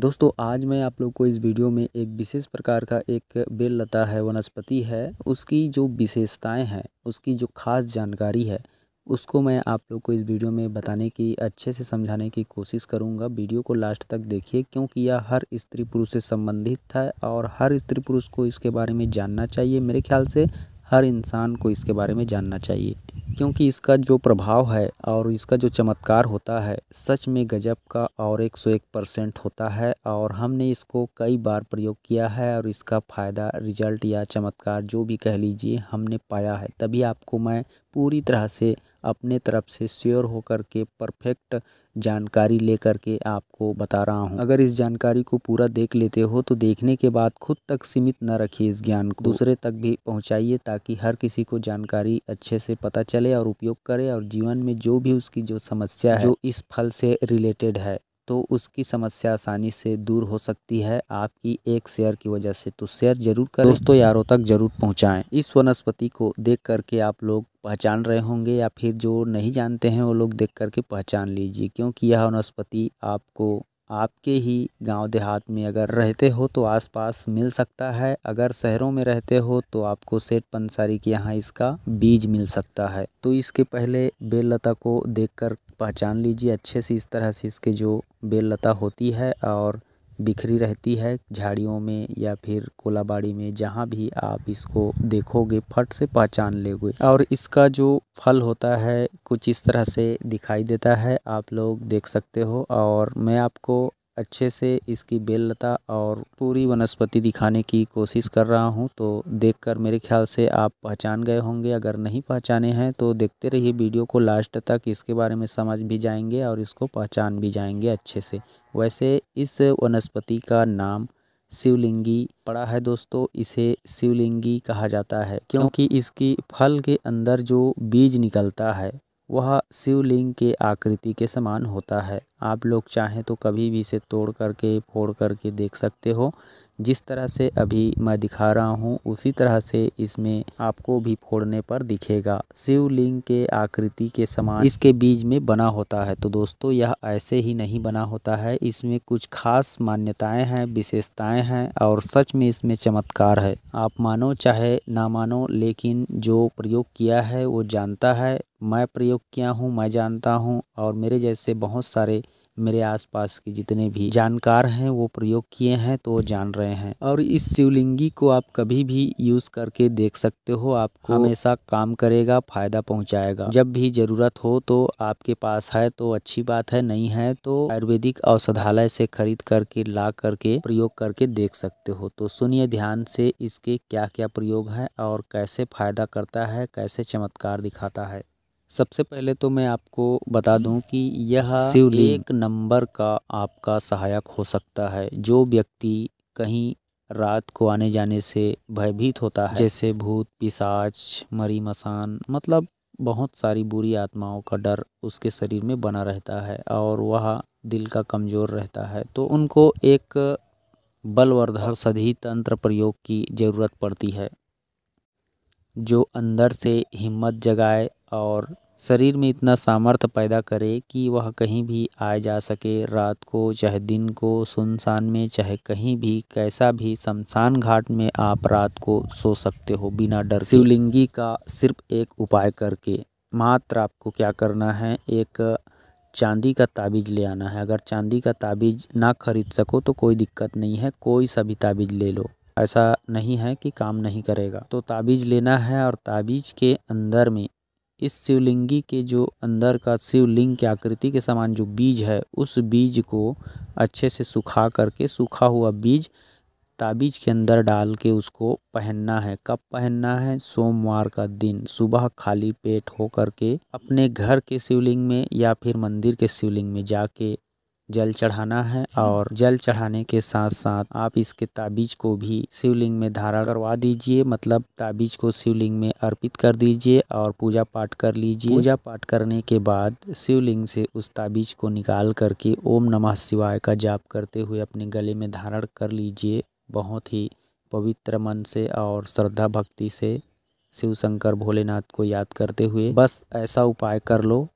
दोस्तों आज मैं आप लोग को इस वीडियो में एक विशेष प्रकार का एक बेल लता है वनस्पति है उसकी जो विशेषताएं हैं उसकी जो खास जानकारी है उसको मैं आप लोग को इस वीडियो में बताने की अच्छे से समझाने की कोशिश करूंगा वीडियो को लास्ट तक देखिए क्योंकि यह हर स्त्री पुरुष से संबंधित है और हर स्त्री पुरुष को इसके बारे में जानना चाहिए मेरे ख्याल से हर इंसान को इसके बारे में जानना चाहिए क्योंकि इसका जो प्रभाव है और इसका जो चमत्कार होता है सच में गजब का और एक सौ एक परसेंट होता है और हमने इसको कई बार प्रयोग किया है और इसका फ़ायदा रिजल्ट या चमत्कार जो भी कह लीजिए हमने पाया है तभी आपको मैं पूरी तरह से अपने तरफ से श्योर होकर के परफेक्ट जानकारी लेकर के आपको बता रहा हूँ अगर इस जानकारी को पूरा देख लेते हो तो देखने के बाद खुद तक सीमित न रखिए इस ज्ञान को दूसरे तक भी पहुँचाइए ताकि हर किसी को जानकारी अच्छे से पता चले और उपयोग करे और जीवन में जो भी उसकी जो समस्या है जो इस फल से रिलेटेड है तो उसकी समस्या आसानी से दूर हो सकती है आपकी एक शेयर की वजह से तो शेयर जरूर करें दोस्तों यारों तक जरूर पहुंचाएं इस वनस्पति को देख करके आप लोग पहचान रहे होंगे या फिर जो नहीं जानते हैं वो लोग देख करके पहचान लीजिए क्योंकि यह वनस्पति आपको आपके ही गांव देहात में अगर रहते हो तो आसपास मिल सकता है अगर शहरों में रहते हो तो आपको सेठ पंसारी के यहाँ इसका बीज मिल सकता है तो इसके पहले बेललता को देखकर पहचान लीजिए अच्छे से इस तरह से इसके जो बेल लता होती है और बिखरी रहती है झाड़ियों में या फिर कोलाबाड़ी में जहाँ भी आप इसको देखोगे फट से पहचान लेगे और इसका जो फल होता है कुछ इस तरह से दिखाई देता है आप लोग देख सकते हो और मैं आपको अच्छे से इसकी बेलता और पूरी वनस्पति दिखाने की कोशिश कर रहा हूं तो देखकर मेरे ख्याल से आप पहचान गए होंगे अगर नहीं पहचाने हैं तो देखते रहिए वीडियो को लास्ट तक इसके बारे में समझ भी जाएंगे और इसको पहचान भी जाएंगे अच्छे से वैसे इस वनस्पति का नाम शिवलिंगी पड़ा है दोस्तों इसे शिवलिंगी कहा जाता है क्योंकि इसकी फल के अंदर जो बीज निकलता है वह शिवलिंग के आकृति के समान होता है आप लोग चाहें तो कभी भी इसे तोड़ करके फोड़ करके देख सकते हो जिस तरह से अभी मैं दिखा रहा हूँ उसी तरह से इसमें आपको भी फोड़ने पर दिखेगा शिवलिंग के आकृति के समान इसके बीज में बना होता है तो दोस्तों यह ऐसे ही नहीं बना होता है इसमें कुछ खास मान्यताएं हैं विशेषताएं हैं और सच में इसमें चमत्कार है आप मानो चाहे ना मानो लेकिन जो प्रयोग किया है वो जानता है मैं प्रयोग किया हूँ मैं जानता हूँ और मेरे जैसे बहुत सारे मेरे आसपास के जितने भी जानकार हैं वो प्रयोग किए हैं तो वो जान रहे हैं और इस शिवलिंगी को आप कभी भी यूज़ करके देख सकते हो आपको हमेशा काम करेगा फ़ायदा पहुंचाएगा जब भी ज़रूरत हो तो आपके पास है तो अच्छी बात है नहीं है तो आयुर्वेदिक औषधालय से खरीद करके ला करके प्रयोग करके देख सकते हो तो सुनिए ध्यान से इसके क्या क्या प्रयोग है और कैसे फ़ायदा करता है कैसे चमत्कार दिखाता है सबसे पहले तो मैं आपको बता दूं कि यह एक नंबर का आपका सहायक हो सकता है जो व्यक्ति कहीं रात को आने जाने से भयभीत होता है जैसे भूत पिसाच मरी मसान मतलब बहुत सारी बुरी आत्माओं का डर उसके शरीर में बना रहता है और वह दिल का कमज़ोर रहता है तो उनको एक बलवर्धक सदी तंत्र प्रयोग की ज़रूरत पड़ती है जो अंदर से हिम्मत जगाए और शरीर में इतना सामर्थ्य पैदा करे कि वह कहीं भी आए जा सके रात को चाहे दिन को सुनसान में चाहे कहीं भी कैसा भी शमशान घाट में आप रात को सो सकते हो बिना डर शिवलिंगी का सिर्फ एक उपाय करके मात्र आपको क्या करना है एक चांदी का ताबीज़ ले आना है अगर चांदी का ताबीज़ ना खरीद सको तो कोई दिक्कत नहीं है कोई सा भी ताबीज़ ले लो ऐसा नहीं है कि काम नहीं करेगा तो ताबीज़ लेना है और ताबीज़ के अंदर में इस शिवलिंगी के जो अंदर का शिवलिंग की आकृति के समान जो बीज है उस बीज को अच्छे से सुखा करके सूखा हुआ बीज ताबीज के अंदर डाल के उसको पहनना है कब पहनना है सोमवार का दिन सुबह खाली पेट हो करके अपने घर के शिवलिंग में या फिर मंदिर के शिवलिंग में जाके जल चढ़ाना है और जल चढ़ाने के साथ साथ आप इसके ताबीज को भी शिवलिंग में धारा करवा दीजिए मतलब ताबीज को शिवलिंग में अर्पित कर दीजिए और पूजा पाठ कर लीजिए पूजा पाठ करने के बाद शिवलिंग से उस ताबीज को निकाल करके ओम नमः शिवाय का जाप करते हुए अपने गले में धारण कर लीजिए बहुत ही पवित्र मन से और श्रद्धा भक्ति से शिव शंकर भोलेनाथ को याद करते हुए बस ऐसा उपाय कर लो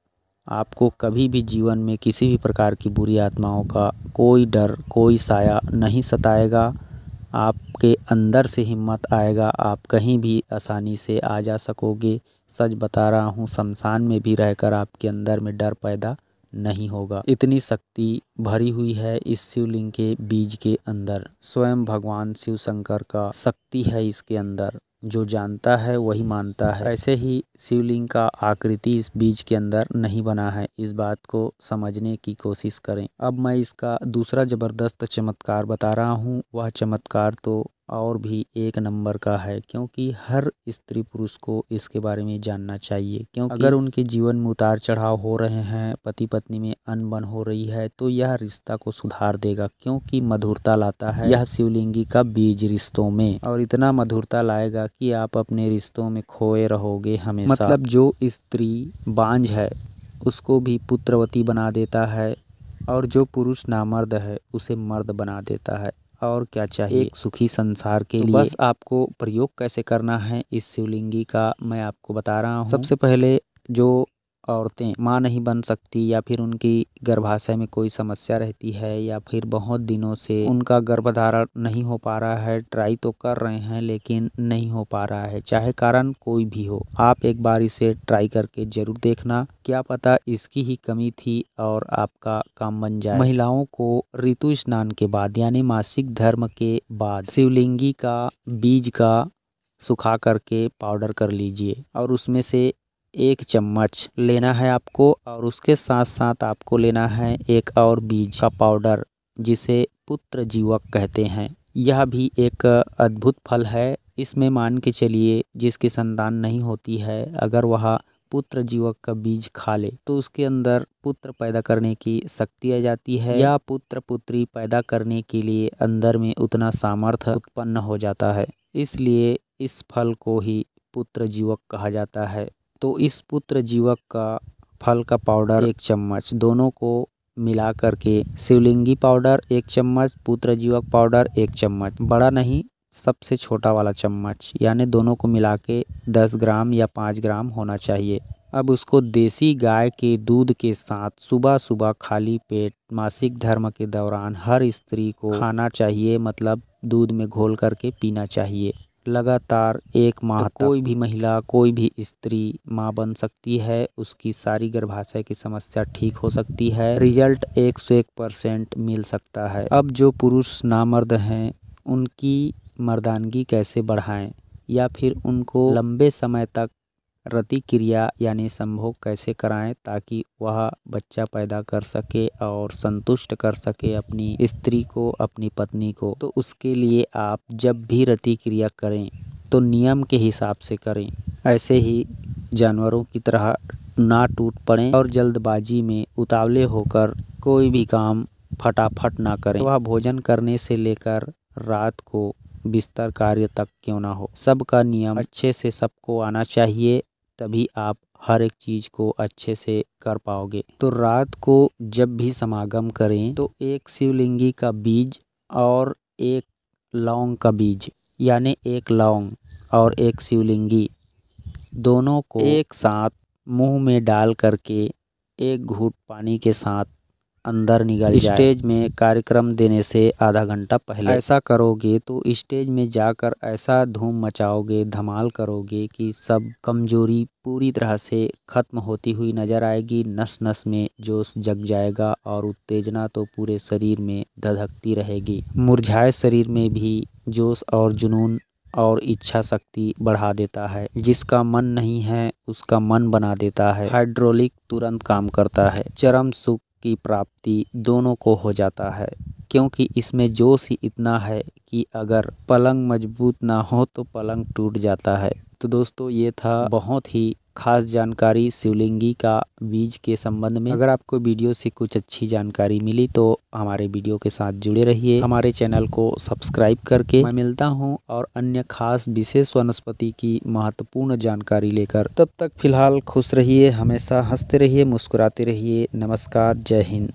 आपको कभी भी जीवन में किसी भी प्रकार की बुरी आत्माओं का कोई डर कोई साया नहीं सताएगा आपके अंदर से हिम्मत आएगा आप कहीं भी आसानी से आ जा सकोगे सच बता रहा हूँ शमशान में भी रहकर आपके अंदर में डर पैदा नहीं होगा इतनी शक्ति भरी हुई है इस शिवलिंग के बीज के अंदर स्वयं भगवान शिव शंकर का शक्ति है इसके अंदर जो जानता है वही मानता है ऐसे ही शिवलिंग का आकृति इस बीज के अंदर नहीं बना है इस बात को समझने की कोशिश करें अब मैं इसका दूसरा ज़बरदस्त चमत्कार बता रहा हूँ वह चमत्कार तो और भी एक नंबर का है क्योंकि हर स्त्री पुरुष को इसके बारे में जानना चाहिए क्योंकि अगर उनके जीवन में उतार चढ़ाव हो रहे हैं पति पत्नी में अनबन हो रही है तो यह रिश्ता को सुधार देगा क्योंकि मधुरता लाता है यह शिवलिंगी का बीज रिश्तों में और इतना मधुरता लाएगा कि आप अपने रिश्तों में खोए रहोगे हमेशा मतलब जो स्त्री बांझ है उसको भी पुत्रवती बना देता है और जो पुरुष नामर्द है उसे मर्द बना देता है और क्या चाहिए एक सुखी संसार के तो लिए बस आपको प्रयोग कैसे करना है इस शिवलिंगी का मैं आपको बता रहा हूँ सबसे पहले जो औरतें माँ नहीं बन सकती या फिर उनकी गर्भाशय में कोई समस्या रहती है या फिर बहुत दिनों से उनका गर्भधारण नहीं हो पा रहा है ट्राई तो कर रहे हैं लेकिन नहीं हो पा रहा है चाहे कारण कोई भी हो आप एक बार इसे ट्राई करके जरूर देखना क्या पता इसकी ही कमी थी और आपका काम बन जाए महिलाओं को ऋतु स्नान के बाद यानी मासिक धर्म के बाद शिवलिंगी का बीज का सुखा करके पाउडर कर लीजिए और उसमें से एक चम्मच लेना है आपको और उसके साथ साथ आपको लेना है एक और बीज का पाउडर जिसे पुत्र जीवक कहते हैं यह भी एक अद्भुत फल है इसमें मान के चलिए जिसकी संतान नहीं होती है अगर वह पुत्र जीवक का बीज खा ले तो उसके अंदर पुत्र पैदा करने की शक्ति आ जाती है या पुत्र पुत्री पैदा करने के लिए अंदर में उतना सामर्थ्य उत्पन्न हो जाता है इसलिए इस फल को ही पुत्र जीवक कहा जाता है तो इस पुत्र जीवक का फल का पाउडर एक चम्मच दोनों को मिला करके शिवलिंगी पाउडर एक चम्मच पुत्र जीवक पाउडर एक चम्मच बड़ा नहीं सबसे छोटा वाला चम्मच यानी दोनों को मिला के दस ग्राम या पाँच ग्राम होना चाहिए अब उसको देसी गाय के दूध के साथ सुबह सुबह खाली पेट मासिक धर्म के दौरान हर स्त्री को खाना चाहिए मतलब दूध में घोल करके पीना चाहिए लगातार एक तो माह तो कोई भी महिला कोई भी स्त्री माँ बन सकती है उसकी सारी गर्भाशय की समस्या ठीक हो सकती है रिजल्ट एक सौ एक परसेंट मिल सकता है अब जो पुरुष नामर्द हैं उनकी मर्दानगी कैसे बढ़ाएं या फिर उनको लंबे समय तक रतिक्रिया यानी संभोग कैसे कराएं ताकि वह बच्चा पैदा कर सके और संतुष्ट कर सके अपनी स्त्री को अपनी पत्नी को तो उसके लिए आप जब भी रतिक्रिया करें तो नियम के हिसाब से करें ऐसे ही जानवरों की तरह ना टूट पड़ें और जल्दबाजी में उतावले होकर कोई भी काम फटाफट ना करें वह भोजन करने से लेकर रात को बिस्तर कार्य तक क्यों ना हो सबका नियम अच्छे से सबको आना चाहिए तभी आप हर एक चीज़ को अच्छे से कर पाओगे तो रात को जब भी समागम करें तो एक शिवलिंगी का बीज और एक लौंग का बीज यानी एक लौंग और एक शिवलिंगी दोनों को एक साथ मुंह में डाल करके एक घूट पानी के साथ अंदर निकल स्टेज में कार्यक्रम देने से आधा घंटा पहले ऐसा करोगे तो स्टेज में जाकर ऐसा धूम मचाओगे धमाल करोगे कि सब कमजोरी पूरी तरह से खत्म होती हुई नजर आएगी नस नस में जोश जग जाएगा और उत्तेजना तो पूरे शरीर में धधकती रहेगी मुरझाए शरीर में भी जोश और जुनून और इच्छा शक्ति बढ़ा देता है जिसका मन नहीं है उसका मन बना देता है हाइड्रोलिक तुरंत काम करता है चरम सुख की प्राप्ति दोनों को हो जाता है क्योंकि इसमें जोश ही इतना है कि अगर पलंग मजबूत ना हो तो पलंग टूट जाता है तो दोस्तों ये था बहुत ही खास जानकारी शिवलिंगी का बीज के संबंध में अगर आपको वीडियो से कुछ अच्छी जानकारी मिली तो हमारे वीडियो के साथ जुड़े रहिए हमारे चैनल को सब्सक्राइब करके मैं मिलता हूँ और अन्य खास विशेष वनस्पति की महत्वपूर्ण जानकारी लेकर तब तक फिलहाल खुश रहिए हमेशा हंसते रहिए मुस्कुराते रहिए नमस्कार जय हिंद